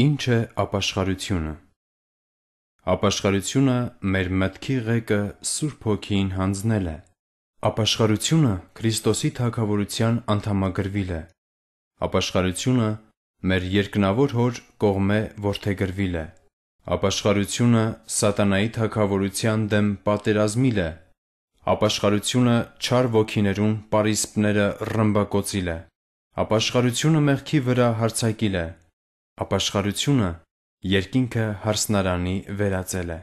Ինչ է ապաշխարությունը։ Ապաշխարությունը մեր մտքի ղեկը Սուրբ Հոգին հանձնել է։ Ապաշխարությունը Քրիստոսի Թագավորության անդամագրվել է։ Ապաշխարությունը մեր երկնավոր Հոր կողմէ որդեգրվել է։ Ապաշխարությունը Սատանայի թագավորության դեմ պատերազմիլ է։ Ապաշխարությունը չար ոգիներուն պարիսպները ռմբակոծիլ է։ Ապաշխարությունը մեղքի վրա հարձակիլ է։ Ապաշխարությունը՝ երկինքը հարսնարանի վերածել է